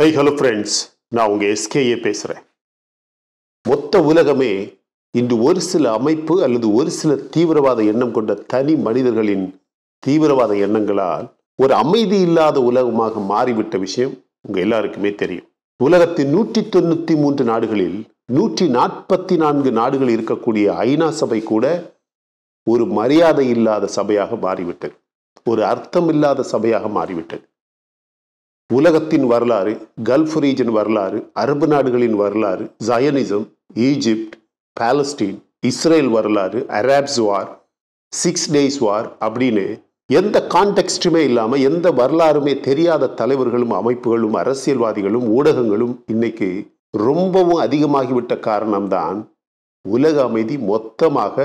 high hello friends நான் உங்கள் SKA பேசுகிறேன் மொத்த உலகமே இன்று ஒரு சில அமைப்பு அல்லது ஒரு சில தீவிரவாத எண்ணம் கொண்ட தனி மனிதர்களின் தீவிரவாத எண்ணங்களால் ஒரு அமைதி இல்லாத உலகமாக மாறிவிட்ட விஷயம் உங்கள் எல்லாருக்குமே தெரியும் உலகத்தின் நூற்றி தொண்ணூற்றி மூன்று நாடுகளில் நூற்றி நாற்பத்தி நான்கு நாடுகள் இருக்கக்கூடிய ஐநா சபை கூட ஒரு மரியாதை இல்லாத சபையாக மாறிவிட்டது ஒரு அர்த்தம் இல்லாத சபையாக மாறிவிட்டது உலகத்தின் வரலாறு கல்ஃப் ரீஜன் வரலாறு அரபு நாடுகளின் வரலாறு ஜயனிசம் ஈஜிப்ட் பாலஸ்டீன் இஸ்ரேல் வரலாறு Arabs war six days war அப்படின்னு எந்த கான்டெக்ஸ்டுமே இல்லாமல் எந்த வரலாறுமே தெரியாத தலைவர்களும் அமைப்புகளும் அரசியல்வாதிகளும் ஊடகங்களும் இன்னைக்கு ரொம்பவும் அதிகமாகிவிட்ட காரணம்தான் உலக அமைதி மொத்தமாக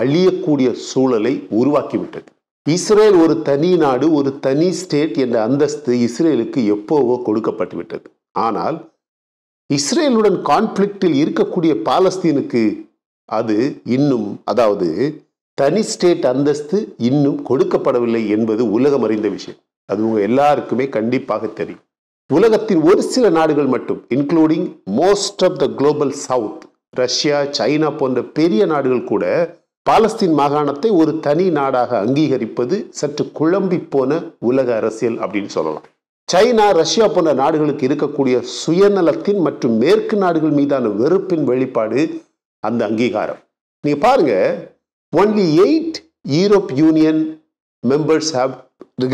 அழியக்கூடிய சூழலை உருவாக்கிவிட்டது இஸ்ரேல் ஒரு தனி நாடு ஒரு தனி ஸ்டேட் என்ற அந்தஸ்து இஸ்ரேலுக்கு எப்போவோ கொடுக்கப்பட்டு விட்டது ஆனால் இஸ்ரேலுடன் கான்ஃபிளிக்டில் இருக்கக்கூடிய பாலஸ்தீனுக்கு அது இன்னும் அதாவது தனி ஸ்டேட் அந்தஸ்து இன்னும் கொடுக்கப்படவில்லை என்பது உலகம் அறிந்த விஷயம் அது உங்கள் எல்லாருக்குமே கண்டிப்பாக தெரியும் உலகத்தின் ஒரு சில நாடுகள் மட்டும் including most of the global south Russia China போன்ற பெரிய நாடுகள் கூட பாலஸ்தீன் மாகாணத்தை ஒரு தனி நாடாக அங்கீகரிப்பது சற்று குழம்பி போன உலக அரசியல் அப்படின்னு சொல்லலாம் சைனா ரஷ்யா போன்ற நாடுகளுக்கு இருக்கக்கூடிய சுயநலத்தின் மற்றும் மேற்கு நாடுகள் மீதான வெறுப்பின் வெளிப்பாடு அந்த அங்கீகாரம் நீங்க பாருங்க only eight Europe union members have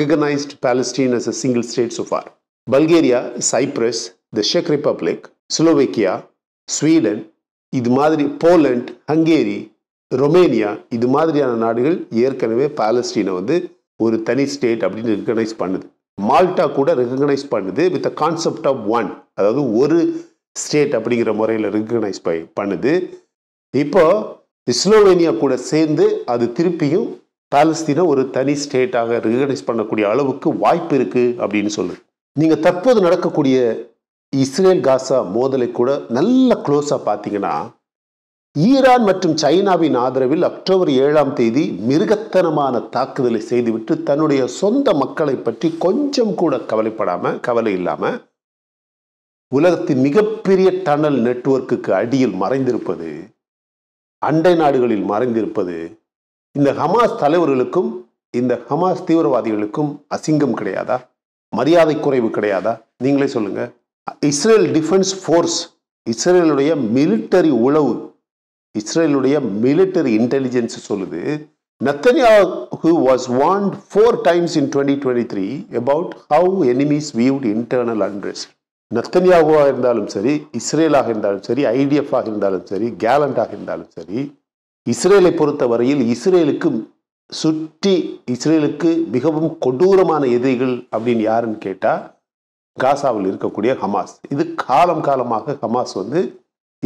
recognised Palestine as a single state so far Bulgaria Cyprus the செக் ரிப்பப்ளிக் ஸ்லோவேக்கியா ஸ்வீடன் இது மாதிரி போலண்ட் ஹங்கேரி ரொமேனியா இது மாதிரியான நாடுகள் ஏற்கனவே பாலஸ்டீனை வந்து ஒரு தனி ஸ்டேட் அப்படின்னு ரெக்கக்னைஸ் பண்ணுது மால்டா கூட ரெக்கக்னைஸ் பண்ணுது with the concept of one அதாவது ஒரு ஸ்டேட் அப்படிங்கிற முறையில் ரெக்கக்னைஸ் பண்ணுது இப்போ ஸ்லோவேனியா கூட சேர்ந்து அது திருப்பியும் பாலஸ்தீனை ஒரு தனி ஸ்டேட்டாக ரெகனைஸ் பண்ணக்கூடிய அளவுக்கு வாய்ப்பு இருக்குது அப்படின்னு சொல்லுது நீங்கள் தற்போது நடக்கக்கூடிய இஸ்ரேல் காசா மோதலை கூட நல்ல க்ளோஸாக பார்த்தீங்கன்னா ஈரான் மற்றும் சைனாவின் ஆதரவில் அக்டோபர் ஏழாம் தேதி மிருகத்தனமான தாக்குதலை செய்துவிட்டு தன்னுடைய சொந்த மக்களை பற்றி கொஞ்சம் கூட கவலைப்படாமல் கவலை இல்லாமல் உலகத்தின் மிகப்பெரிய டனல் நெட்வொர்க்குக்கு அடியில் மறைந்திருப்பது அண்டை நாடுகளில் மறைந்திருப்பது இந்த ஹமாஸ் தலைவர்களுக்கும் இந்த ஹமாஸ் தீவிரவாதிகளுக்கும் அசிங்கம் கிடையாதா மரியாதை குறைவு கிடையாதா நீங்களே சொல்லுங்க இஸ்ரேல் டிஃபென்ஸ் ஃபோர்ஸ் இஸ்ரேலுடைய மிலிட்டரி உளவு இஸ்ரேலுடைய மிலிட்டரி இன்டெலிஜென்ஸ் சொல்லுது Netanyahu was warned four times in twenty twenty three about how enemies viewed internal unrest நத்தன்யாகுவாக இருந்தாலும் சரி இஸ்ரேலாக இருந்தாலும் சரி ஐடிஎஃப் ஆக இருந்தாலும் சரி கேலண்டாக இருந்தாலும் சரி இஸ்ரேலை பொறுத்தவரையில் இஸ்ரேலுக்கு சுற்றி இஸ்ரேலுக்கு மிகவும் கொடூரமான எதிரிகள் அப்படின்னு யாருன்னு கேட்டால் காசாவில் இருக்கக்கூடிய ஹமாஸ் இது காலம் காலமாக ஹமாஸ் வந்து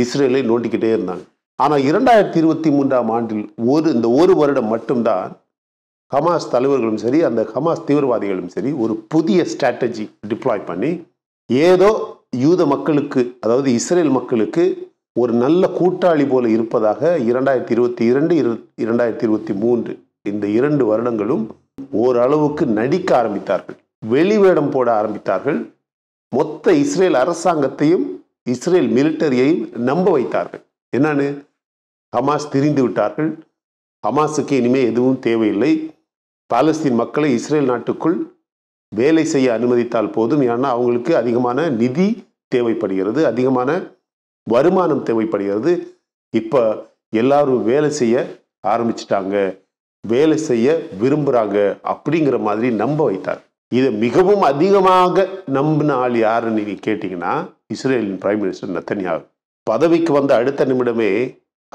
இஸ்ரேலை நோண்டிக்கிட்டே இருந்தாங்க ஆனால் இரண்டாயிரத்தி இருபத்தி மூன்றாம் ஆண்டில் ஒரு இந்த ஒரு வருடம் மட்டும்தான் ஹமாஸ் தலைவர்களும் சரி அந்த ஹமாஸ் தீவிரவாதிகளும் சரி ஒரு புதிய ஸ்ட்ராட்டஜி டிப்ளாய் பண்ணி ஏதோ யூத மக்களுக்கு அதாவது இஸ்ரேல் மக்களுக்கு ஒரு நல்ல கூட்டாளி போல இருப்பதாக இரண்டாயிரத்தி இருபத்தி இரண்டு இரண்டாயிரத்தி இருபத்தி மூன்று இந்த இரண்டு வருடங்களும் ஓரளவுக்கு நடிக்க ஆரம்பித்தார்கள் வெளிவேடம் போட ஆரம்பித்தார்கள் மொத்த இஸ்ரேல் அரசாங்கத்தையும் இஸ்ரேல் மிலிட்டரியையும் நம்ப வைத்தார்கள் என்னன்னு ஹமாஸ் திரிந்து விட்டார்கள் ஹமாஸுக்கு இனிமேல் எதுவும் தேவையில்லை பாலஸ்தீன் மக்களை இஸ்ரேல் நாட்டுக்குள் வேலை செய்ய அனுமதித்தால் போதும் ஏன்னா அவங்களுக்கு அதிகமான நிதி தேவைப்படுகிறது அதிகமான வருமானம் தேவைப்படுகிறது இப்போ எல்லாரும் வேலை செய்ய ஆரம்பிச்சிட்டாங்க வேலை செய்ய விரும்புகிறாங்க அப்படிங்கிற மாதிரி நம்ப வைத்தார் இதை மிகவும் அதிகமாக நம்பின ஆள் யாருன்னு நீங்கள் கேட்டிங்கன்னா இஸ்ரேலின் பிரைம் மினிஸ்டர் நத்தன்யா பதவிக்கு வந்த அடுத்த நிமிடமே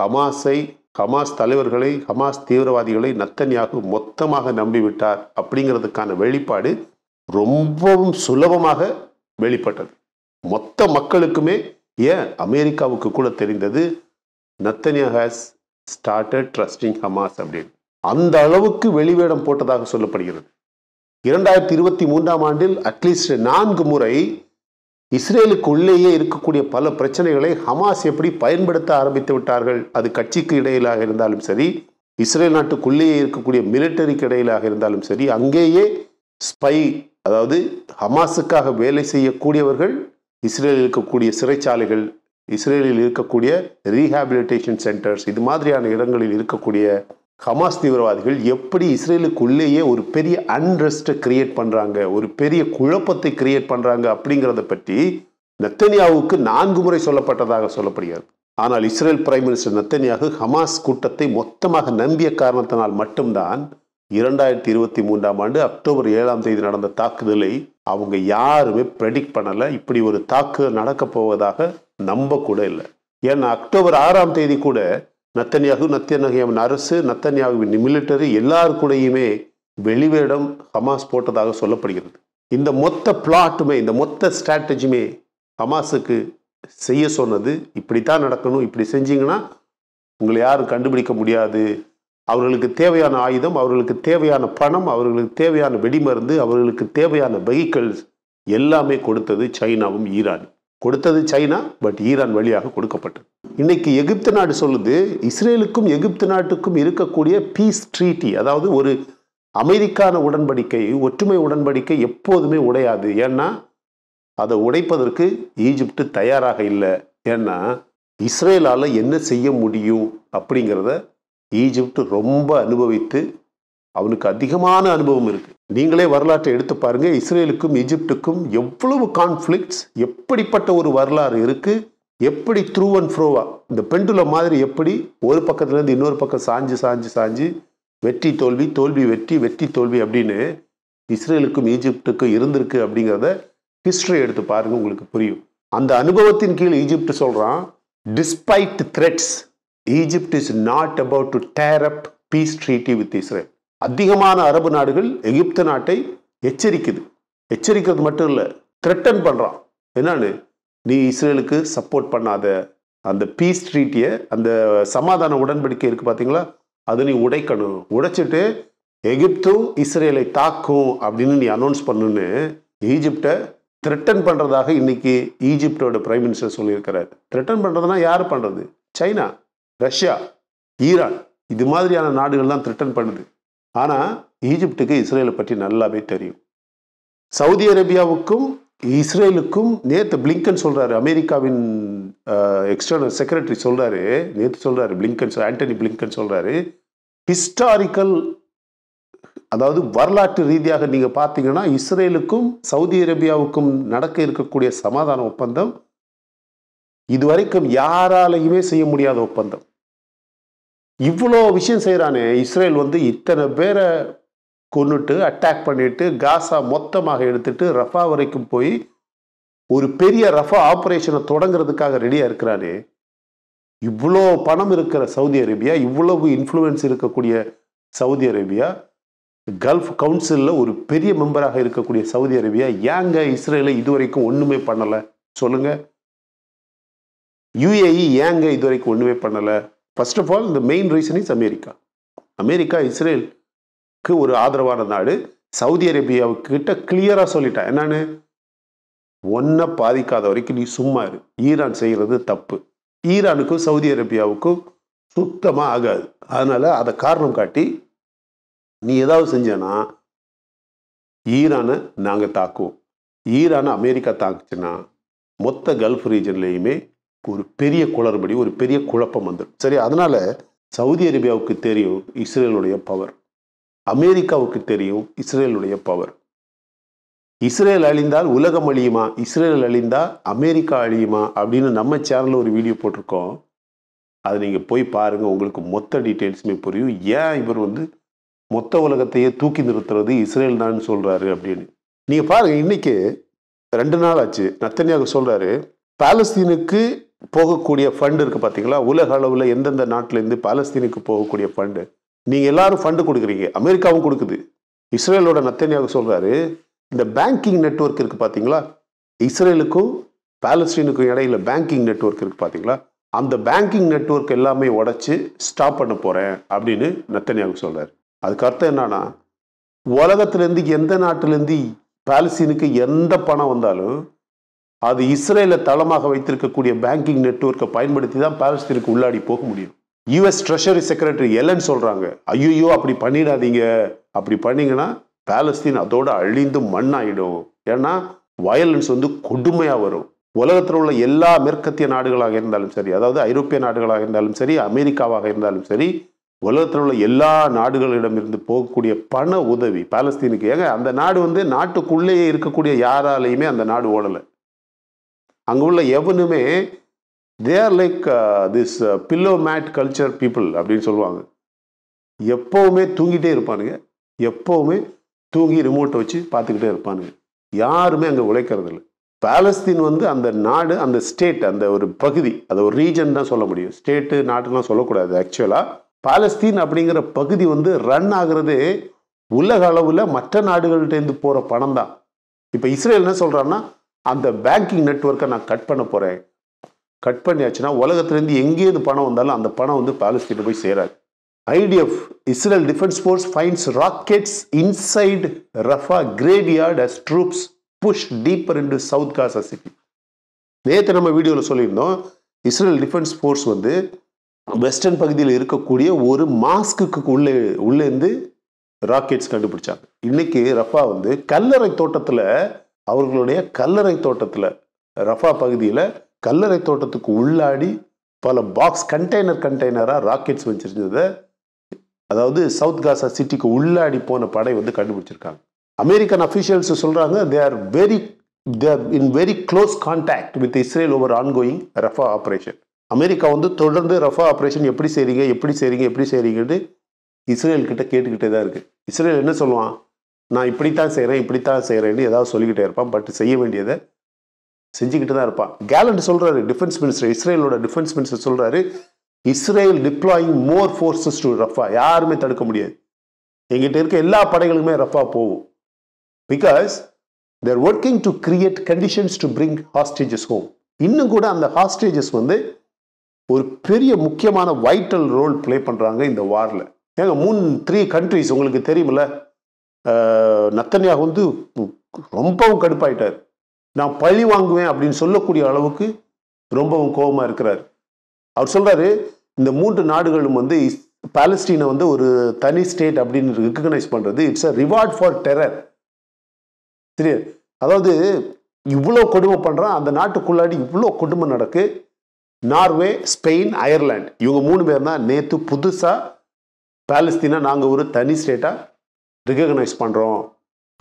ஹமாஸை ஹமாஸ் தலைவர்களை ஹமாஸ் தீவிரவாதிகளை நத்தன்யாகு மொத்தமாக நம்பிவிட்டார் அப்படிங்கிறதுக்கான வெளிப்பாடு ரொம்பவும் சுலபமாக வெளிப்பட்டது மொத்த மக்களுக்குமே ஏன் அமெரிக்காவுக்கு கூட தெரிந்தது Netanyahu has started trusting Hamas அப்படின்னு அந்த அளவுக்கு வெளிவேடம் போட்டதாக சொல்லப்படுகிறது இரண்டாயிரத்தி இருபத்தி மூன்றாம் ஆண்டில் அட்லீஸ்ட் நான்கு முறை இஸ்ரேலுக்கு உள்ளேயே இருக்கக்கூடிய பல பிரச்சனைகளை ஹமாஸ் எப்படி பயன்படுத்த ஆரம்பித்து விட்டார்கள் அது கட்சிக்கு இடையிலாக இருந்தாலும் சரி இஸ்ரேல் நாட்டுக்குள்ளேயே இருக்கக்கூடிய மிலிட்டரிக்கு இடையிலாக இருந்தாலும் சரி அங்கேயே ஸ்பை அதாவது ஹமாஸுக்காக வேலை செய்யக்கூடியவர்கள் இஸ்ரேலில் இருக்கக்கூடிய சிறைச்சாலைகள் இஸ்ரேலில் இருக்கக்கூடிய ரீஹாபிலிட்டேஷன் சென்டர்ஸ் இது மாதிரியான இடங்களில் இருக்கக்கூடிய ஹமாஸ் தீவிரவாதிகள் எப்படி இஸ்ரேலுக்குள்ளேயே ஒரு பெரிய அன்ரெஸ்ட்டை கிரியேட் பண்ணுறாங்க ஒரு பெரிய குழப்பத்தை கிரியேட் பண்ணுறாங்க அப்படிங்கிறத பற்றி நத்தனியாவுக்கு நான்கு முறை சொல்லப்பட்டதாக சொல்லப்படுகிறது ஆனால் Israel prime minister Netanyahu Hamas கூட்டத்தை மொத்தமாக நம்பிய காரணத்தினால் மட்டும்தான் இரண்டாயிரத்தி இருபத்தி மூன்றாம் ஆண்டு அக்டோபர் ஏழாம் தேதி நடந்த தாக்குதலை அவங்க யாருமே ப்ரெடிக்ட் பண்ணலை இப்படி ஒரு தாக்குதல் நடக்கப் போவதாக நம்ப கூட இல்லை ஏன்னா அக்டோபர் ஆறாம் தேதி கூட நத்தன்யாகு நத்தன்யாவின் அரசு நத்தன்யாகுவின் மிலிட்டரி எல்லாருக்குடையுமே வெளிவேடம் ஹமாஸ் போட்டதாக சொல்லப்படுகிறது இந்த மொத்த பிளாட்டுமே இந்த மொத்த ஸ்ட்ராட்டஜியுமே ஹமாஸுக்கு செய்ய சொன்னது இப்படி தான் நடக்கணும் இப்படி செஞ்சிங்கன்னா உங்களை யாரும் கண்டுபிடிக்க முடியாது அவர்களுக்கு தேவையான ஆயுதம் அவர்களுக்கு தேவையான பணம் அவர்களுக்கு தேவையான வெடிமருந்து அவர்களுக்கு தேவையான வெஹிக்கல்ஸ் எல்லாமே கொடுத்தது சைனாவும் ஈரானும் கொடுத்தது சைனா பட் ஈரான் வழியாக கொடுக்கப்பட்டது இன்னைக்கு எகிப்து நாடு சொல்லுது இஸ்ரேலுக்கும் எகிப்து நாட்டுக்கும் இருக்கக்கூடிய பீஸ் ட்ரீட்டி அதாவது ஒரு அமெரிக்கான உடன்படிக்கை ஒற்றுமை உடன்படிக்கை எப்போதுமே உடையாது ஏன்னா அதை உடைப்பதற்கு ஈஜிப்டு தயாராக இல்லை ஏன்னா இஸ்ரேலால் என்ன செய்ய முடியும் அப்படிங்கிறத ஈஜிப்ட் ரொம்ப அனுபவித்து அவனுக்கு அதிகமான அனுபவம் இருக்குது நீங்களே வரலாற்றை எடுத்து பாருங்கள் இஸ்ரேலுக்கும் எஜிப்டுக்கும் எவ்வளவு கான்ஃபிளிக்ஸ் எப்படிப்பட்ட ஒரு வரலாறு இருக்குது எப்படி த்ரூ அண்ட் ஃப்ரோவா இந்த பெண்டுல மாதிரி எப்படி ஒரு பக்கத்துலேருந்து இன்னொரு பக்கம் சாஞ்சு சாஞ்சு சாஞ்சு வெற்றி தோல்வி தோல்வி வெற்றி வெற்றி தோல்வி அப்படின்னு இஸ்ரேலுக்கும் ஈஜிப்டுக்கும் இருந்திருக்கு அப்படிங்கிறத ஹிஸ்ட்ரி எடுத்து பாருங்க உங்களுக்கு புரியும் அந்த அனுபவத்தின் கீழ் ஈஜிப்ட் சொல்கிறான் despite threats Egypt is not about to tear up peace treaty with Israel அதிகமான அரபு நாடுகள் எகிப்து நாட்டை எச்சரிக்குது எச்சரிக்கிறது மட்டும் இல்லை த்ரெட்டன் பண்ணுறான் என்னன்னு நீ இஸ்ரேலுக்கு சப்போர்ட் பண்ணாத அந்த பீஸ் ட்ரீட்டியை அந்த சமாதான உடன்படிக்கை இருக்குது பார்த்தீங்களா அதை நீ உடைக்கணும் உடைச்சிட்டு எகிப்தும் இஸ்ரேலை தாக்கும் அப்படின்னு நீ அனௌன்ஸ் பண்ணுன்னு ஈஜிப்டை த்ரெட்டன் பண்ணுறதாக இன்னைக்கு ஈஜிப்டோட பிரைம் மினிஸ்டர் சொல்லியிருக்கிறார் த்ரெட்டன் பண்ணுறதுனா யார் பண்ணுறது சைனா ரஷ்யா ஈரான் இது மாதிரியான நாடுகள்லாம் த்ரெட்டன் பண்ணுது ஆனால் ஈஜிப்டுக்கு இஸ்ரேலை பற்றி நல்லாவே தெரியும் சவுதி அரேபியாவுக்கும் இஸ்ரேலுக்கும் நேற்று பிளிங்கன் சொல்கிறாரு அமெரிக்காவின் எக்ஸ்டர்னல் செக்ரட்டரி சொல்கிறாரு நேற்று சொல்கிறாரு பிளிங்கன் ஆண்டனி பிளிங்கன் சொல்கிறாரு ஹிஸ்டாரிக்கல் அதாவது வரலாற்று ரீதியாக நீங்கள் பார்த்தீங்கன்னா இஸ்ரேலுக்கும் சவுதி அரேபியாவுக்கும் நடக்க இருக்கக்கூடிய சமாதான ஒப்பந்தம் இதுவரைக்கும் யாராலையுமே செய்ய முடியாத ஒப்பந்தம் இவ்வளோ விஷயம் செய்கிறானே இஸ்ரேல் வந்து இத்தனை பேரை கொண்டுட்டு அட்டாக் பண்ணிட்டு காசா மொத்தமாக எடுத்துட்டு ரஃபா வரைக்கும் போய் ஒரு பெரிய ரஃபா ஆப்ரேஷனை தொடங்குறதுக்காக ரெடியாக இருக்கிறானே இவ்வளோ பணம் இருக்கிற சவுதி அரேபியா இவ்வளவு இன்ஃப்ளூயன்ஸ் இருக்கக்கூடிய சவுதி அரேபியா கல்ஃப் கவுன்சிலில் ஒரு பெரிய மெம்பராக இருக்கக்கூடிய சவுதி அரேபியா ஏங்க இஸ்ரேலை இதுவரைக்கும் ஒன்றுமே பண்ணலை சொல்லுங்கள் யுஏஇ ஏங்க இதுவரைக்கும் ஒன்றுமே பண்ணலை first of all the main reason is America America இஸ்ரேலுக்கு ஒரு ஆதரவான நாடு சவுதி அரேபியாவுக்கிட்ட கிளியராக சொல்லிட்டான் என்னன்னு ஒன்றை பாதிக்காத வரைக்கும் நீ சும்மா இரு ஈரான் செய்கிறது தப்பு ஈரானுக்கும் சவுதி அரேபியாவுக்கும் சுத்தமாக ஆகாது அதனால் அதை காரணம் காட்டி நீ ஏதாவது செஞ்சனா ஈரானை நாங்கள் தாக்குவோம் ஈரானை அமெரிக்கா தாக்குச்சுன்னா மொத்த கல்ஃப் ரீஜன்லேயுமே ஒரு பெரிய குளறுபடி ஒரு பெரிய குழப்பம் வந்துடும் சரி அதனால் சவுதி அரேபியாவுக்கு தெரியும் இஸ்ரேலுடைய பவர் அமெரிக்காவுக்கு தெரியும் இஸ்ரேலுடைய பவர் இஸ்ரேல் அழிந்தால் உலகம் அழியுமா இஸ்ரேல் அழிந்தால் அமெரிக்கா அழியுமா அப்படின்னு நம்ம சேனலில் ஒரு வீடியோ போட்டிருக்கோம் அதை நீங்கள் போய் பாருங்கள் உங்களுக்கு மொத்த டீட்டெயில்ஸுமே புரியும் ஏன் இவர் வந்து மொத்த உலகத்தையே தூக்கி நிறுத்துறது இஸ்ரேல் தான் சொல்கிறாரு அப்படின்னு நீங்கள் பாருங்கள் இன்றைக்கி ரெண்டு நாள் ஆச்சு நத்தனியாக சொல்கிறாரு பாலஸ்தீனுக்கு போகக்கூடிய ஃபண்டு இருக்குது பார்த்தீங்களா உலக அளவில் எந்தெந்த நாட்டிலேருந்து பாலஸ்தீனுக்கு போகக்கூடிய ஃபண்டு நீங்கள் எல்லாரும் ஃபண்டு கொடுக்குறீங்க அமெரிக்காவும் கொடுக்குது இஸ்ரேலோட நத்தனியாக சொல்கிறாரு இந்த பேங்கிங் நெட்ஒர்க் இருக்குது பார்த்தீங்களா இஸ்ரேலுக்கும் பாலஸ்தீனுக்கும் இடையில பேங்கிங் நெட்ஒர்க் இருக்குது பார்த்தீங்களா அந்த பேங்கிங் நெட்ஒர்க் எல்லாமே உடச்சி ஸ்டாப் பண்ண போகிறேன் அப்படின்னு நத்தனியாக சொல்கிறார் அதுக்கு அர்த்தம் என்னன்னா உலகத்துலேருந்து எந்த நாட்டிலேருந்து பாலஸ்தீனுக்கு எந்த பணம் வந்தாலும் அது இஸ்ரேல தளமாக வைத்திருக்கக்கூடிய பேங்கிங் நெட்ஒர்க்கை பயன்படுத்தி தான் பாலஸ்தீனுக்கு உள்ளாடி போக முடியும் யூஎஸ் ட்ரெஷரி செக்ரட்டரி எலன் சொல்கிறாங்க ஐயோ அப்படி பண்ணிடாதீங்க அப்படி பண்ணீங்கன்னா பாலஸ்தீன் அதோட அழிந்து மண்ணாயிடும் ஏன்னா வயலன்ஸ் வந்து கொடுமையாக வரும் உலகத்தில் உள்ள எல்லா மேற்கத்திய நாடுகளாக இருந்தாலும் சரி அதாவது ஐரோப்பிய நாடுகளாக இருந்தாலும் சரி அமெரிக்காவாக இருந்தாலும் சரி உலகத்தில் உள்ள எல்லா நாடுகளிடம் இருந்து போகக்கூடிய பண உதவி பாலஸ்தீனுக்கு ஏங்க அந்த நாடு வந்து நாட்டுக்குள்ளேயே இருக்கக்கூடிய யாராலையுமே அந்த நாடு ஓடலை அங்கே உள்ள எவனுமே they're like this pillow made culture people அப்படின்னு சொல்லுவாங்க எப்போவுமே தூங்கிட்டே இருப்பானுங்க எப்போவுமே தூங்கி ரிமோட்டை வச்சு பார்த்துக்கிட்டே இருப்பானுங்க யாருமே அங்கே உழைக்கிறது இல்லை பாலஸ்தீன் வந்து அந்த நாடு அந்த ஸ்டேட் அந்த ஒரு பகுதி அதை ஒரு ரீஜன் தான் சொல்ல முடியும் ஸ்டேட்டு நாட்டுலாம் சொல்லக்கூடாது ஆக்சுவலாக பாலஸ்தீன் அப்படிங்கிற பகுதி வந்து ரன் ஆகிறது உலக அளவில் மற்ற நாடுகள்கிட்டேருந்து போகிற பணம் தான் இப்போ இஸ்ரேல் என்ன சொல்கிறான்னா அந்த பேங்கிங் நெட்ஒர்க்கை நான் கட் பண்ண போகிறேன் கட் பண்ணியாச்சுன்னா உலகத்துலேருந்து எங்கேயிருந்து பணம் வந்தாலும் அந்த பணம் வந்து பாலஸ்தீன் போய் சேராது IDF Israel defence force finds rockets inside Rafah graveyard as troops push deeper into south Gaza city நேற்று நம்ம வீடியோவில் சொல்லியிருந்தோம் இஸ்ரேல் டிஃபென்ஸ் ஃபோர்ஸ் வந்து வெஸ்டர்ன் பகுதியில் இருக்கக்கூடிய ஒரு மாஸ்க்கு உள்ளே உள்ளேருந்து ராக்கெட்ஸ் கண்டுபிடிச்சாங்க இன்னைக்கு ரஃபா வந்து கல்லறை தோட்டத்தில் அவர்களுடைய கல்லறை தோட்டத்தில் ரஃபா பகுதியில் கல்லறை தோட்டத்துக்கு உள்ளாடி பல பாக்ஸ் கண்டெய்னர் கண்டெய்னராக ராக்கெட்ஸ் வச்சுருந்ததை அதாவது சவுத் காசா சிட்டிக்கு உள்ளாடி போன படை வந்து கண்டுபிடிச்சிருக்காங்க அமெரிக்கன் அஃபிஷியல்ஸ் சொல்கிறாங்க they are very there in very close contact with Israel over ongoing Rafah operation America வந்து தொடர்ந்து ரஃபா ஆப்ரேஷன் எப்படி செய்கிறீங்க எப்படி செய்கிறீங்க எப்படி செய்கிறீங்கன்னு இஸ்ரேல் கிட்ட கேட்டுக்கிட்டே தான் இருக்குது இஸ்ரேல் என்ன சொல்லுவான் நான் இப்படித்தான் செய்கிறேன் இப்படித்தான் செய்கிறேன்னு ஏதாவது சொல்லிக்கிட்டே இருப்பான் பட் செய்ய வேண்டியதை செஞ்சுக்கிட்டு தான் இருப்பான் கேலண்ட் சொல்கிறாரு டிஃபென்ஸ் மினிஸ்டர் இஸ்ரேலோட டிஃபென்ஸ் மினிஸ்டர் சொல்கிறாரு Israel deploying more forces to Rafah யாருமே தடுக்க முடியாது எங்கிட்ட இருக்க எல்லா படைகளுமே ரஃபா போகும் because they're working to create conditions to bring hostages home இன்னும் கூட அந்த ஹாஸ்டேஜஸ் வந்து ஒரு பெரிய முக்கியமான வைட்டல் ரோல் ப்ளே பண்ணுறாங்க இந்த வாரில் ஏங்க மூணு த்ரீ கண்ட்ரிஸ் உங்களுக்கு தெரியுமில்ல நத்தன்யா வந்து ரொம்பவும் கடுப்பாயிட்டார் நான் பழி வாங்குவேன் அப்படின்னு சொல்லக்கூடிய அளவுக்கு ரொம்பவும் கோபமாக இருக்கிறார் அவர் சொல்கிறாரு இந்த மூன்று நாடுகளும் வந்து பாலஸ்டீனை வந்து ஒரு தனி ஸ்டேட் அப்படின்னு ரெக்கக்னைஸ் பண்ணுறது it's a reward for terror சரி அதாவது இவ்வளோ கொடுமை பண்ணுறான் அந்த நாட்டுக்குள்ளாடி இவ்வளோ கொடுமை நடக்கு நார்வே ஸ்பெயின் அயர்லாண்ட் இவங்க மூணு பேர் தான் நேற்று புதுசாக பாலஸ்தீனா நாங்கள் ஒரு தனி ஸ்டேட்டாக ரெகக்னைஸ் பண்ணுறோம்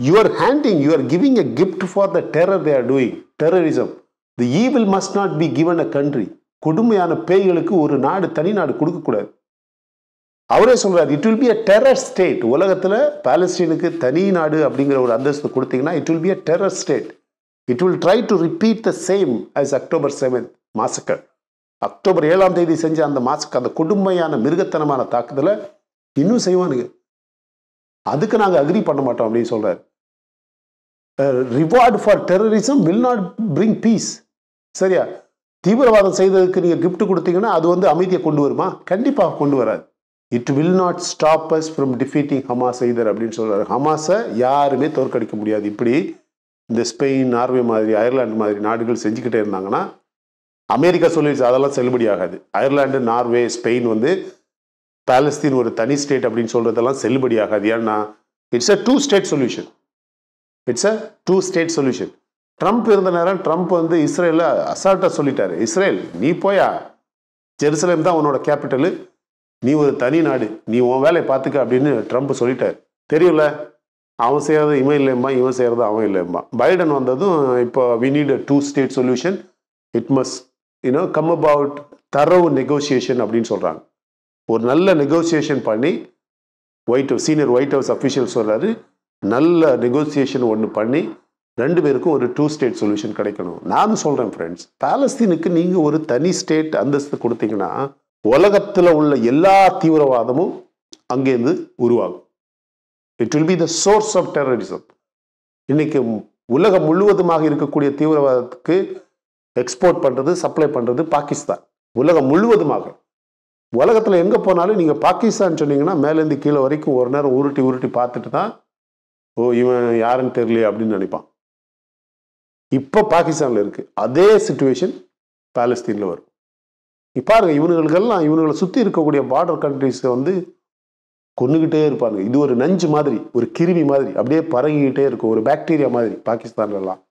you're handing you're giving a gift for the terror they are doing terrorism the evil must not be given a country கொடுமையான பேய்களுக்கு ஒரு நாடு தனி நாடு கொடுக்கக்கூடாது அவரே சொல்கிறார் it will be a terror state உலகத்தில் பாலஸ்டீனுக்கு தனி நாடு அப்படிங்கிற ஒரு அந்தஸ்து கொடுத்தீங்கன்னா it will be a terror state it will try to repeat the same as October seventh massacre October ஏழாம் தேதி செஞ்ச அந்த மாசக்கர் அந்த கொடுமையான மிருகத்தனமான தாக்குதலை இன்னும் செய்வானுங்க அதுக்கு நாங்கள் அக்ரி பண்ண மாட்டோம் அப்படின்னு சொல்கிறார் reward for terrorism will not bring peace சரியா தீவிரவாதம் செய்ததுக்கு நீங்கள் கிஃப்ட் கொடுத்தீங்கன்னா அது வந்து அமைதியை கொண்டு வருமா கண்டிப்பாக கொண்டு வராது it will not stop us from defeating Hamas செய்தர் அப்படின்னு சொல்கிறாரு ஹமாஸை யாருமே தோற்கடிக்க முடியாது இப்படி இந்த ஸ்பெயின் நார்வே மாதிரி அயர்லாண்டு மாதிரி நாடுகள் செஞ்சுக்கிட்டே இருந்தாங்கன்னா அமெரிக்கா சொல்லிடுச்சு அதெல்லாம் செல்லுபடி ஆகாது அயர்லாண்டு நார்வே ஸ்பெயின் வந்து பாலஸ்தீன் ஒரு தனி ஸ்டேட் அப்படின்னு சொல்றதெல்லாம் செல்லுபடியாகாது ஏன்னா it's a two state solution it's a two state solution Trump இருந்த நேரம் ட்ரம்ப் வந்து இஸ்ரேலில் அசால்ட்டாக சொல்லிட்டாரு இஸ்ரேல் நீ போயா ஜெருசலேம் தான் உன்னோட கேபிட்டலு நீ ஒரு தனி நாடு நீ உன் வேலையை பார்த்துக்க அப்படின்னு ட்ரம்ப் சொல்லிட்டாரு தெரியல அவன் செய்யறது இவன் இல்லைம்மா இவன் செய்கிறது அவன் இல்லைம்மா பைடன் வந்ததும் இப்போ we need a two state solution it must you know come about through negotiation அப்படின்னு சொல்கிறாங்க ஒரு நல்ல நெகோசியேஷன் பண்ணி White House senior White House official சொல்கிறாரு நல்ல நெகோசியேஷன் ஒன்று பண்ணி ரெண்டு பேருக்கும் ஒரு டூ ஸ்டேட் சொல்யூஷன் கிடைக்கணும் நான் சொல்கிறேன் ஃப்ரெண்ட்ஸ் பாலஸ்தீனுக்கு நீங்கள் ஒரு தனி ஸ்டேட் அந்தஸ்து கொடுத்தீங்கன்னா உலகத்தில் உள்ள எல்லா தீவிரவாதமும் அங்கேருந்து உருவாகும் it will be the source of terrorism இன்னைக்கு உலகம் முழுவதுமாக இருக்கக்கூடிய தீவிரவாதத்துக்கு எக்ஸ்போர்ட் பண்ணுறது சப்ளை பண்ணுறது பாகிஸ்தான் உலகம் முழுவதுமாக உலகத்தில் எங்கே போனாலும் நீங்கள் பாகிஸ்தான் சொன்னீங்கன்னா மேலேருந்து கீழே வரைக்கும் ஒரு நேரம் உருட்டி உருட்டி பார்த்துட்டு தான் ஓ இவன் யாருன்னு தெரியலையே அப்படின்னு நினைப்பான் இப்போ பாகிஸ்தானில் இருக்குது அதே சுச்சுவேஷன் பாலஸ்தீனில் வரும் இப்போ பாருங்க இவனுங்களுக்கெல்லாம் இவனுங்களை சுற்றி இருக்கக்கூடிய பார்டர் கண்ட்ரிஸை வந்து கொண்டுகிட்டே இருப்பாங்க இது ஒரு நஞ்சு மாதிரி ஒரு கிருமி மாதிரி அப்படியே பரங்கிக்கிட்டே இருக்கும் ஒரு பாக்டீரியா மாதிரி பாகிஸ்தான்லலாம்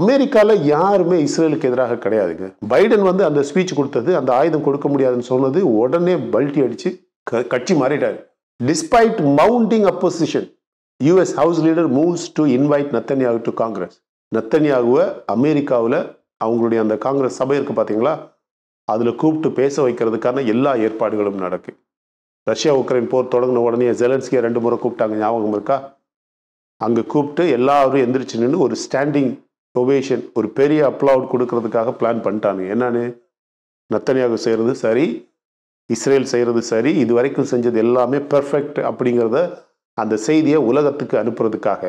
அமெரிக்காவில் யாருமே இஸ்ரேலுக்கு எதிராக கிடையாதுங்க பைடன் வந்து அந்த ஸ்பீச் கொடுத்தது அந்த ஆயுதம் கொடுக்க முடியாதுன்னு சொன்னது உடனே பல்ட்டி அடித்து க கட்சி மாறிட்டார் despite mounting opposition US house leader moves to invite Netanyahu to Congress நத்தன்யாகுவை அமெரிக்காவில் அவங்களுடைய அந்த காங்கிரஸ் சபை இருக்குது பார்த்தீங்களா அதில் கூப்பிட்டு பேச வைக்கிறதுக்கான எல்லா ஏற்பாடுகளும் நடக்கு ரஷ்யா உக்ரைன் போர் தொடங்கின உடனே ஜெலன்ஸ்கியை ரெண்டு முறை கூப்பிட்டாங்க ஞாபகம் இருக்கா அங்கே கூப்பிட்டு எல்லாரும் எந்திரிச்சு நின்று ஒரு ஸ்டாண்டிங் ஒபேஷன் ஒரு பெரிய அப்லாவுட் கொடுக்கறதுக்காக பிளான் பண்ணிட்டாங்க என்னன்னு நத்தனியாக செய்கிறது சரி இஸ்ரேல் செய்கிறது சரி இது வரைக்கும் செஞ்சது எல்லாமே பெர்ஃபெக்ட் அப்படிங்கிறத அந்த செய்தியை உலகத்துக்கு அனுப்புறதுக்காக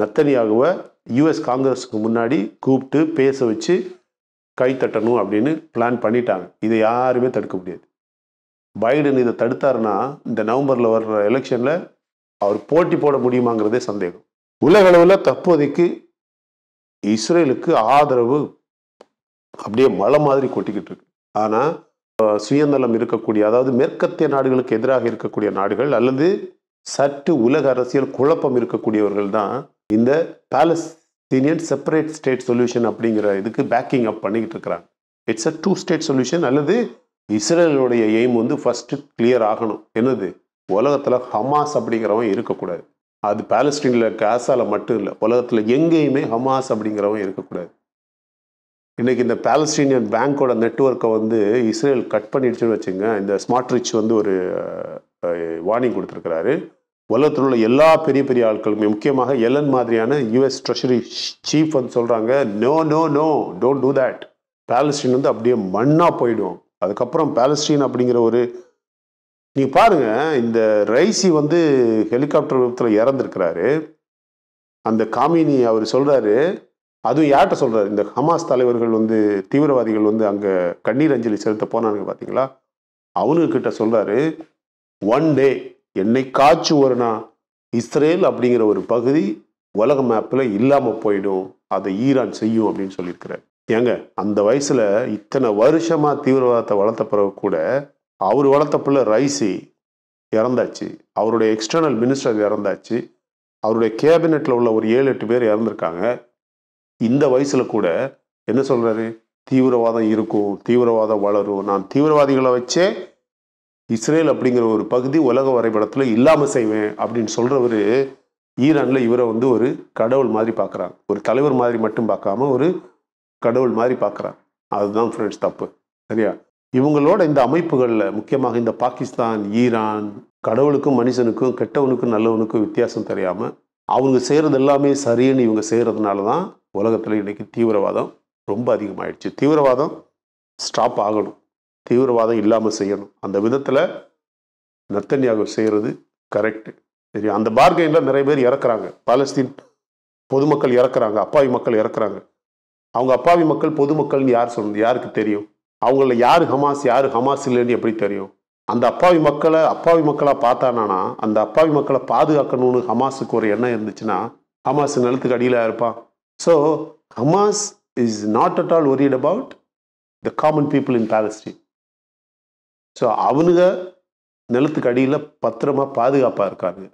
நத்தனியாகுவை யுஎஸ் காங்கிரஸுக்கு முன்னாடி கூப்பிட்டு பேச வச்சு கைத்தட்டணும் அப்படின்னு பிளான் பண்ணிட்டாங்க இதை யாருமே தடுக்க முடியாது பைடன் இதை தடுத்தாருன்னா இந்த நவம்பரில் வர்ற எலெக்ஷனில் அவர் போட்டி போட முடியுமாங்கிறதே சந்தேகம் உலகளவில் தற்போதைக்கு இஸ்ரேலுக்கு ஆதரவு அப்படியே மழை மாதிரி கொட்டிக்கிட்டு இருக்கு ஆனால் சுயநலம் இருக்கக்கூடிய அதாவது மேற்கத்திய நாடுகளுக்கு எதிராக இருக்கக்கூடிய நாடுகள் அல்லது சற்று உலக அரசியல் குழப்பம் இருக்கக்கூடியவர்கள் தான் இந்த பாலஸ்தீனியன் செப்பரேட் ஸ்டேட் சொல்யூஷன் அப்படிங்கிற இதுக்கு பேக்கிங் அப் பண்ணிக்கிட்டு இருக்கிறாங்க it's a two state solution அல்லது இஸ்ரேலுடைய எய்ம் வந்து ஃபஸ்ட்டு கிளியர் ஆகணும் என்னது உலகத்தில் ஹமாஸ் அப்படிங்கிறவன் இருக்கக்கூடாது அது பாலஸ்டீனில் காசாவில் மட்டும் இல்லை உலகத்தில் எங்கேயுமே ஹமாஸ் அப்படிங்கிறவங்க இருக்கக்கூடாது இன்றைக்கி இந்த பாலஸ்டீனியன் பேங்க்கோட நெட்ஒர்க்கை வந்து இஸ்ரேல் கட் பண்ணிடுச்சுன்னு வச்சுங்க இந்த ஸ்மார்ட் ரிச் வந்து ஒரு வார்னிங் கொடுத்துருக்கிறாரு உலகத்தில் உள்ள எல்லா பெரிய பெரிய ஆட்களுமே முக்கியமாக எலன் மாதிரியான யூஎஸ் ட்ரெஷரி சீஃப் வந்து சொல்கிறாங்க no no no don't do that Palestine வந்து அப்படியே மண்ணாக போயிடுவோம் அதுக்கப்புறம் பாலஸ்டீன் அப்படிங்கிற ஒரு நீங்கள் பாருங்க இந்த ரைசி வந்து ஹெலிகாப்டர் விபத்தில் இறந்துருக்கிறாரு அந்த காமினி அவர் சொல்கிறாரு அதுவும் யார்கிட்ட சொல்கிறாரு இந்த ஹமாஸ் தலைவர்கள் வந்து தீவிரவாதிகள் வந்து அங்கே கண்ணீர் அஞ்சலி செலுத்த போனானுங்க பார்த்தீங்களா அவனுக்கிட்ட சொல்கிறாரு ஒன் டே காய்ச்சி ஒரு நான் இஸ்ரேல் அப்படிங்கிற ஒரு பகுதி உலக மேப்பில் இல்லாமல் போயிடும் அதை ஈரான் செய்யும் அப்படின்னு சொல்லியிருக்கிறார் ஏங்க அந்த வயசில் இத்தனை வருஷமாக தீவிரவாதத்தை வளர்த்த பிறகு கூட அவர் வளர்த்த பிள்ளை ரைசி இறந்தாச்சு அவருடைய எக்ஸ்டர்னல் மினிஸ்டர் இறந்தாச்சு அவருடைய கேபினெட்டில் உள்ள ஒரு ஏழு எட்டு பேர் இறந்துருக்காங்க இந்த வயசில் கூட என்ன சொல்கிறாரு தீவிரவாதம் இருக்கும் தீவிரவாதம் வளரும் நான் தீவிரவாதிகளை வச்சே இஸ்ரேல் அப்படிங்கிற ஒரு பகுதி உலக வரைபடத்தில் இல்லாமல் செய்வேன் அப்படின்னு சொல்கிறவர் ஈரானில் இவரை வந்து ஒரு கடவுள் மாதிரி பார்க்குறாங்க ஒரு தலைவர் மாதிரி மட்டும் பார்க்காம ஒரு கடவுள் மாதிரி பார்க்குறாங்க அதுதான் ஃப்ரெண்ட்ஸ் தப்பு சரியா இவங்களோட இந்த அமைப்புகளில் முக்கியமாக இந்த பாகிஸ்தான் ஈரான் கடவுளுக்கும் மனுஷனுக்கும் கெட்டவனுக்கும் நல்லவனுக்கும் வித்தியாசம் தெரியாமல் அவங்க செய்கிறது எல்லாமே சரின்னு இவங்க செய்கிறதுனால தான் உலகத்தில் இன்றைக்கி தீவிரவாதம் ரொம்ப அதிகமாகிடுச்சு தீவிரவாதம் ஸ்டாப் ஆகணும் தீவிரவாதம் இல்லாமல் செய்யணும் அந்த விதத்தில் நத்தன்யாக செய்கிறது கரெக்டு சரி அந்த பார்கெயினில் நிறைய பேர் இறக்குறாங்க பாலஸ்தீன் பொதுமக்கள் இறக்குறாங்க அப்பாவி மக்கள் இறக்குறாங்க அவங்க அப்பாவி மக்கள் பொதுமக்கள்னு யார் சொன்னது யாருக்கு தெரியும் அவங்கள யார் ஹமாஸ் யார் ஹமாஸ் இல்லைன்னு எப்படி தெரியும் அந்த அப்பாவி மக்களை அப்பாவி மக்களாக பார்த்தானா அந்த அப்பாவி மக்களை பாதுகாக்கணும்னு ஹமாஸுக்கு ஒரு எண்ணம் இருந்துச்சுன்னா ஹமாஸ் நிலத்துக்கு அடியில் இருப்பான் so Hamas is not at all worried about the common people in Palestine so அவனுங்க நிலத்துக்கு அடியில் பத்திரமா பாதுகாப்பாக இருக்காங்க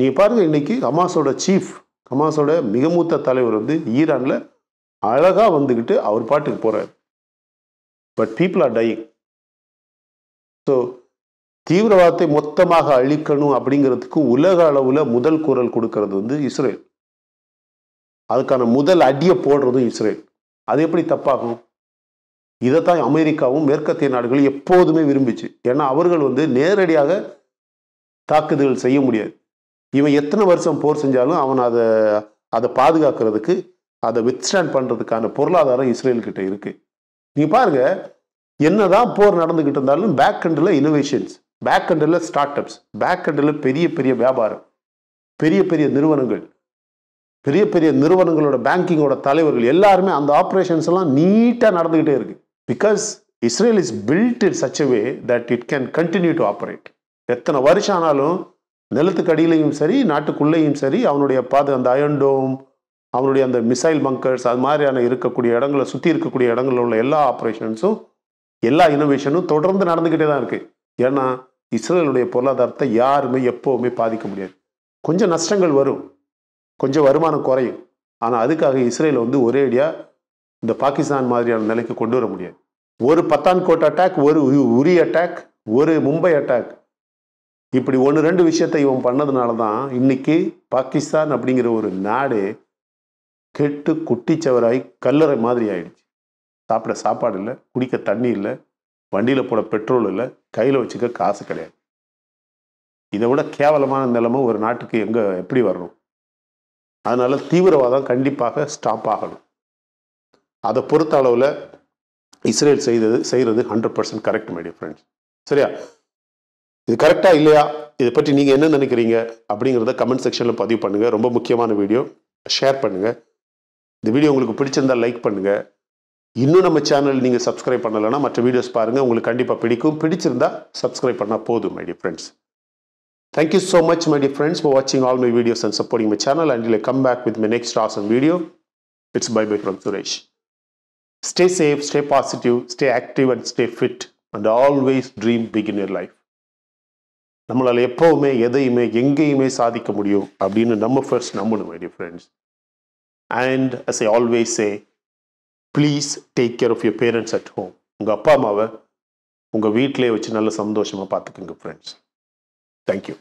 நீ பாருங்க இன்னைக்கு ஹமாஸோட சீஃப் ஹமாஸோட மிக மூத்த தலைவர் வந்து ஈரானில் அழகாக வந்துக்கிட்டு அவர் பாட்டுக்கு போகிறார் but people are dying so தீவிரவாதத்தை மொத்தமாக அழிக்கணும் அப்படிங்கிறதுக்கு உலக அளவில் முதல் குரல் கொடுக்கறது வந்து இஸ்ரேல் அதுக்கான முதல் அடியை போடுறதும் இஸ்ரேல் அது எப்படி தப்பாகும் இதைத்தான் அமெரிக்காவும் மேற்கத்திய நாடுகள் எப்போதுமே விரும்பிச்சு ஏன்னா அவர்கள் வந்து நேரடியாக தாக்குதல் செய்ய முடியாது இவன் எத்தனை வருஷம் போர் செஞ்சாலும் அவன் அதை அதை பாதுகாக்கிறதுக்கு அதை வித்ஸ்டாண்ட் பண்ணுறதுக்கான பொருளாதாரம் இஸ்ரேல்கிட்ட இருக்குது நீங்கள் பாருங்க என்னதான் போர் நடந்துகிட்டு இருந்தாலும் back handle innovations back handle startups back handle பெரிய பெரிய வியாபாரம் பெரிய பெரிய நிறுவனங்கள் பெரிய பெரிய நிறுவனங்களோட பேங்கிங்கோட தலைவர்கள் எல்லாருமே அந்த ஆப்ரேஷன்ஸ் எல்லாம் நீட்டாக நடந்துக்கிட்டே இருக்கு because Israel is built in such way that it can continue to operate எத்தனை வருஷம் ஆனாலும் நிலத்துக்கு அடியிலையும் சரி நாட்டுக்குள்ளேயும் சரி அவனுடைய பாது அந்த அயன்டோம் அவருடைய அந்த மிசைல் பங்கர்ஸ் அது மாதிரியான இருக்கக்கூடிய இடங்களை சுற்றி இருக்கக்கூடிய இடங்களில் உள்ள எல்லா ஆப்ரேஷன்ஸும் எல்லா இனோவேஷனும் தொடர்ந்து நடந்துக்கிட்டே தான் இருக்குது ஏன்னா இஸ்ரேலுடைய பொருளாதாரத்தை யாருமே எப்போவுமே பாதிக்க முடியாது கொஞ்சம் நஷ்டங்கள் வரும் கொஞ்சம் வருமானம் குறையும் ஆனால் அதுக்காக இஸ்ரேல் வந்து ஒரேடியாக இந்த பாகிஸ்தான் மாதிரியான நிலைக்கு கொண்டு வர முடியாது ஒரு பத்தான்கோட் அட்டாக் ஒரு உரி அட்டாக் ஒரு மும்பை அட்டாக் இப்படி ஒன்று ரெண்டு விஷயத்தை இவன் பண்ணதுனால தான் இன்னைக்கு பாகிஸ்தான் அப்படிங்கிற ஒரு நாடு கெட்டு குட்டிச்சவராகி கல்லறை மாதிரி ஆயிடுச்சு சாப்பிட சாப்பாடு இல்லை குடிக்க தண்ணி இல்லை வண்டியில் போட பெட்ரோல் இல்லை கையில் வச்சுக்க காசு கிடையாது இதை விட கேவலமான நிலைமை ஒரு நாட்டுக்கு எங்கே எப்படி வரணும் அதனால் தீவிரவாதம் கண்டிப்பாக ஸ்டாப் ஆகணும் அதை பொறுத்த அளவில் இஸ்ரேல் செய்தது செய்கிறது hundred percent correct my dear friends சரியா இது கரெக்டாக இல்லையா இதை பற்றி நீங்கள் என்ன நினைக்கிறீங்க அப்படிங்கிறத கமெண்ட் செக்ஷனில் பதிவு பண்ணுங்கள் ரொம்ப முக்கியமான வீடியோ ஷேர் பண்ணுங்கள் இந்த வீடியோ உங்களுக்கு பிடிச்சிருந்தால் லைக் பண்ணுங்கள் இன்னும் நம்ம சேனல் நீங்கள் சப்ஸ்கிரைப் பண்ணலைன்னா மற்ற வீடியோஸ் பாருங்கள் உங்களுக்கு கண்டிப்பாக பிடிக்கும் பிடிச்சிருந்தா சப்ஸ்கிரைப் பண்ணால் போதும் my dear friends thank you so much my friends for வாட்சிங் all my videos and supporting my channel and I'll come back with my next awesome video it's bye bye from Suresh stay safe stay positive stay active and stay fit and always dream big in your life நம்மளால் எப்போவுமே எதையுமே எங்கேயுமே சாதிக்க முடியும் அப்படின்னு நம்ம first நம்பணும் my friends and as I always say please take care of your parents at home உங்கள் அப்பா அம்மாவை உங்கள் வீட்டிலே வச்சு நல்ல சந்தோஷமாக பார்த்துக்குங்க ஃப்ரெண்ட்ஸ் தேங்க்யூ